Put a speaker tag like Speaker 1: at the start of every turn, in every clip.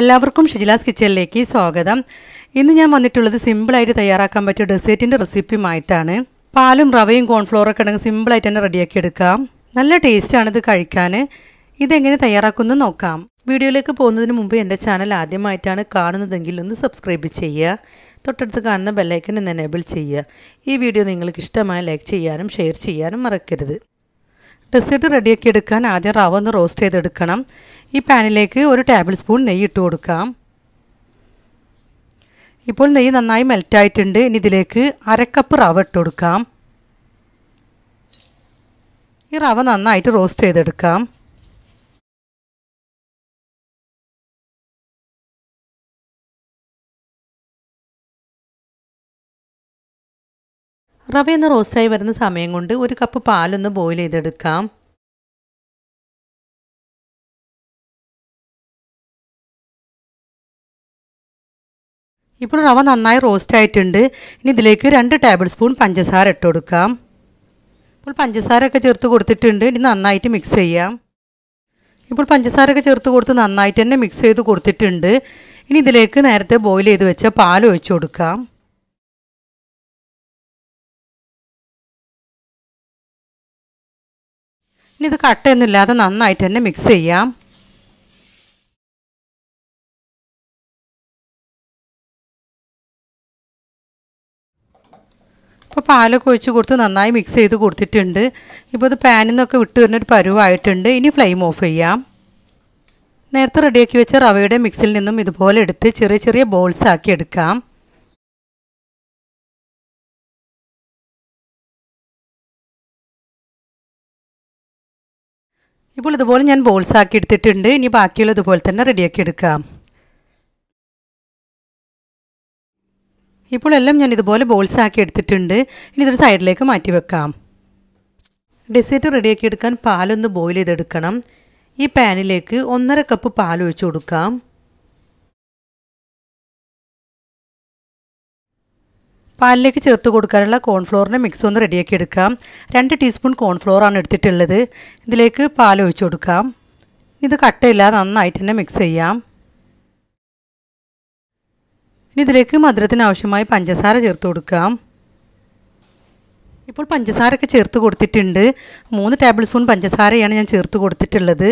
Speaker 1: എല്ലാവർക്കും ഷിജിലാസ് കിച്ചണിലേക്ക് സ്വാഗതം ഇന്ന് ഞാൻ വന്നിട്ടുള്ളത് സിമ്പിളായിട്ട് തയ്യാറാക്കാൻ പറ്റിയ ഡെസേർട്ടിൻ്റെ റെസിപ്പിയുമായിട്ടാണ് പാലും റവയും കോൺഫ്ലോറൊക്കെ ഉണ്ടെങ്കിൽ സിമ്പിളായിട്ട് തന്നെ റെഡിയാക്കി എടുക്കാം നല്ല ടേസ്റ്റാണ് ഇത് കഴിക്കാൻ ഇതെങ്ങനെ തയ്യാറാക്കുന്നു നോക്കാം വീഡിയോയിലേക്ക് പോകുന്നതിന് മുമ്പ് എൻ്റെ ചാനൽ ആദ്യമായിട്ടാണ് കാണുന്നതെങ്കിൽ ഒന്ന് സബ്സ്ക്രൈബ് ചെയ്യുക തൊട്ടടുത്ത് കാണുന്ന ബെല്ലൈക്കൻ ഒന്ന് എനേബിൾ ചെയ്യുക ഈ വീഡിയോ നിങ്ങൾക്ക് ഇഷ്ടമായ ലൈക്ക് ചെയ്യാനും ഷെയർ ചെയ്യാനും മറക്കരുത് ഡെസേർട്ട് റെഡിയാക്കി എടുക്കാൻ ആദ്യം റവ ഒന്ന് റോസ്റ്റ് ചെയ്തെടുക്കണം ഈ പാനിലേക്ക് ഒരു ടേബിൾ സ്പൂൺ നെയ്യ് ഇട്ട് കൊടുക്കാം ഇപ്പോൾ നെയ്യ് നന്നായി മെൽറ്റായിട്ടുണ്ട് ഇനി ഇതിലേക്ക് അരക്കപ്പ് റവ ഇട്ട് കൊടുക്കാം ഈ റവ
Speaker 2: നന്നായിട്ട് റോസ്റ്റ് ചെയ്തെടുക്കാം ഒന്ന് റോസ്റ്റായി വരുന്ന സമയം കൊണ്ട് ഒരു കപ്പ് പാലൊന്ന് ബോയിൽ ചെയ്തെടുക്കാം ഇപ്പോൾ റവ നന്നായി റോസ്റ്റ് ആയിട്ടുണ്ട് ഇനി ഇതിലേക്ക്
Speaker 1: രണ്ട് ടേബിൾ സ്പൂൺ പഞ്ചസാര ഇട്ട് കൊടുക്കാം ഇപ്പോൾ പഞ്ചസാരയൊക്കെ ചേർത്ത് കൊടുത്തിട്ടുണ്ട് ഇനി നന്നായിട്ട് മിക്സ് ചെയ്യാം ഇപ്പോൾ പഞ്ചസാരയൊക്കെ ചേർത്ത് കൊടുത്ത് നന്നായിട്ട് തന്നെ മിക്സ് ചെയ്ത് കൊടുത്തിട്ടുണ്ട്
Speaker 2: ഇനി ഇതിലേക്ക് നേരത്തെ ബോയിൽ ചെയ്ത് വെച്ച പാൽ ഒഴിച്ചു കൊടുക്കാം ഇനി ഇത് കട്ടയൊന്നുമില്ലാതെ നന്നായിട്ട് തന്നെ മിക്സ് ചെയ്യാം ഇപ്പോൾ പാലൊക്കെ ഒഴിച്ച് കൊടുത്ത് നന്നായി മിക്സ് ചെയ്ത് കൊടുത്തിട്ടുണ്ട് ഇപ്പോൾ ഇത് പാനിൽ നിന്നൊക്കെ വിട്ട്
Speaker 1: വരുന്നൊരു പരുവായിട്ടുണ്ട് ഇനി ഫ്ലെയിം ഓഫ് ചെയ്യാം നേരത്തെ റെഡിയാക്കി വെച്ച റവയുടെ മിക്സിൽ
Speaker 2: നിന്നും ഇതുപോലെ എടുത്ത് ചെറിയ ചെറിയ ബോൾസ് ആക്കി എടുക്കാം ഇപ്പോൾ ഇതുപോലെ ഞാൻ ബോൾസ് ആക്കി എടുത്തിട്ടുണ്ട് ഇനി ബാക്കിയുള്ള ഇതുപോലെ തന്നെ റെഡിയാക്കി എടുക്കാം
Speaker 1: ഇപ്പോൾ എല്ലാം ഞാൻ ഇതുപോലെ ബോൾസ് ആക്കി എടുത്തിട്ടുണ്ട് ഇനി ഇതൊരു സൈഡിലേക്ക് മാറ്റി വെക്കാം ഡെസേർട്ട് റെഡിയാക്കി എടുക്കാൻ പാലൊന്ന് ബോയിൽ ചെയ്തെടുക്കണം ഈ പാനിലേക്ക് ഒന്നര കപ്പ് പാൽ ഒഴിച്ചു കൊടുക്കാം പാലിലേക്ക് ചേർത്ത് കൊടുക്കാനുള്ള കോൺഫ്ലോറിൻ്റെ മിക്സ് ഒന്ന് റെഡിയാക്കി എടുക്കാം രണ്ട് ടീസ്പൂൺ കോൺഫ്ലോറാണ് എടുത്തിട്ടുള്ളത് ഇതിലേക്ക് പാൽ ഒഴിച്ചു കൊടുക്കാം ഇത് കട്ടയില്ല നന്നായിട്ട് തന്നെ മിക്സ് ചെയ്യാം ഇനി ഇതിലേക്ക് മധുരത്തിന് ആവശ്യമായി പഞ്ചസാര ചേർത്ത് കൊടുക്കാം ഇപ്പോൾ പഞ്ചസാരയൊക്കെ ചേർത്ത് കൊടുത്തിട്ടുണ്ട് മൂന്ന് ടേബിൾ സ്പൂൺ പഞ്ചസാരയാണ് ഞാൻ ചേർത്ത് കൊടുത്തിട്ടുള്ളത്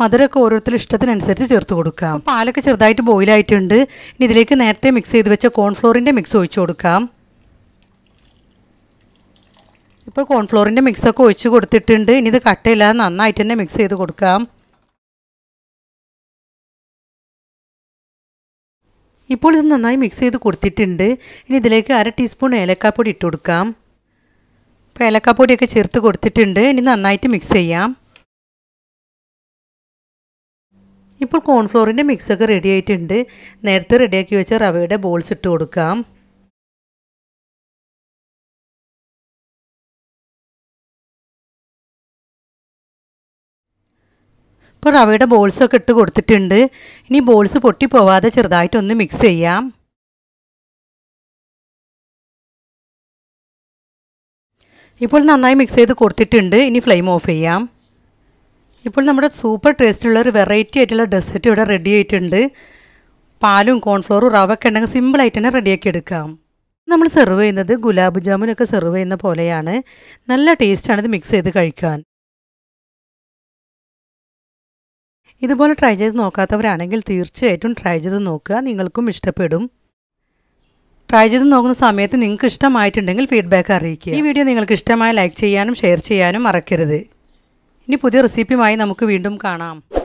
Speaker 1: മധുരമൊക്കെ ഓരോരുത്തരുടെ ഇഷ്ടത്തിനനുസരിച്ച് ചേർത്ത് കൊടുക്കാം പാലൊക്കെ ചെറുതായിട്ട് ബോയിലായിട്ടുണ്ട് ഇനി ഇതിലേക്ക് നേരത്തെ മിക്സ് ചെയ്ത് വെച്ച കോൺഫ്ലോറിൻ്റെ മിക്സ് ഒഴിച്ചു കൊടുക്കാം ഇപ്പോൾ കോൺഫ്ലോറിൻ്റെ മിക്സൊക്കെ ഒഴിച്ച് കൊടുത്തിട്ടുണ്ട് ഇനി ഇത് കട്ടയില്ല നന്നായിട്ട് തന്നെ മിക്സ് ചെയ്ത് കൊടുക്കാം ഇപ്പോൾ ഇത് നന്നായി മിക്സ് ചെയ്ത് കൊടുത്തിട്ടുണ്ട് ഇനി ഇതിലേക്ക് അര ടീസ്പൂൺ ഏലക്കാപ്പൊടി ഇട്ട് കൊടുക്കാം ഇപ്പോൾ ഏലക്കാപ്പൊടിയൊക്കെ ചേർത്ത് കൊടുത്തിട്ടുണ്ട് ഇനി നന്നായിട്ട് മിക്സ് ചെയ്യാം ഇപ്പോൾ കോൺഫ്ലോറിൻ്റെ മിക്സൊക്കെ റെഡി
Speaker 2: ആയിട്ടുണ്ട് നേരത്തെ റെഡിയാക്കി വെച്ച റവയുടെ ബോൾസ് ഇട്ട് കൊടുക്കാം ഇപ്പോൾ റവയുടെ ബോൾസൊക്കെ ഇട്ട് കൊടുത്തിട്ടുണ്ട് ഇനി ബോൾസ് പൊട്ടിപ്പോവാതെ ചെറുതായിട്ടൊന്ന് മിക്സ് ചെയ്യാം ഇപ്പോൾ നന്നായി മിക്സ് ചെയ്ത് കൊടുത്തിട്ടുണ്ട് ഇനി ഫ്ലെയിം ഓഫ് ചെയ്യാം
Speaker 1: ഇപ്പോൾ നമ്മുടെ സൂപ്പർ ടേസ്റ്റുള്ള ഒരു വെറൈറ്റി ആയിട്ടുള്ള ഡെസേർട്ട് ഇവിടെ റെഡി ആയിട്ടുണ്ട് പാലും കോൺഫ്ലോറും റവ ഒക്കെ ഉണ്ടെങ്കിൽ സിമ്പിളായിട്ട് തന്നെ റെഡിയാക്കി എടുക്കാം നമ്മൾ സെർവ് ചെയ്യുന്നത് ഗുലാബ് ജാമുനൊക്കെ സെർവ് ചെയ്യുന്ന പോലെയാണ് നല്ല ടേസ്റ്റാണിത് മിക്സ് ചെയ്ത് കഴിക്കാൻ ഇതുപോലെ ട്രൈ ചെയ്ത് നോക്കാത്തവരാണെങ്കിൽ തീർച്ചയായിട്ടും ട്രൈ ചെയ്ത് നോക്കുക നിങ്ങൾക്കും ഇഷ്ടപ്പെടും ട്രൈ ചെയ്ത് നോക്കുന്ന സമയത്ത് നിങ്ങൾക്ക് ഇഷ്ടമായിട്ടുണ്ടെങ്കിൽ ഫീഡ്ബാക്ക് അറിയിക്കുക ഈ വീഡിയോ നിങ്ങൾക്ക് ഇഷ്ടമായ ലൈക്ക് ചെയ്യാനും ഷെയർ ചെയ്യാനും മറക്കരുത് ഇനി പുതിയ റെസിപ്പിയുമായി നമുക്ക് വീണ്ടും കാണാം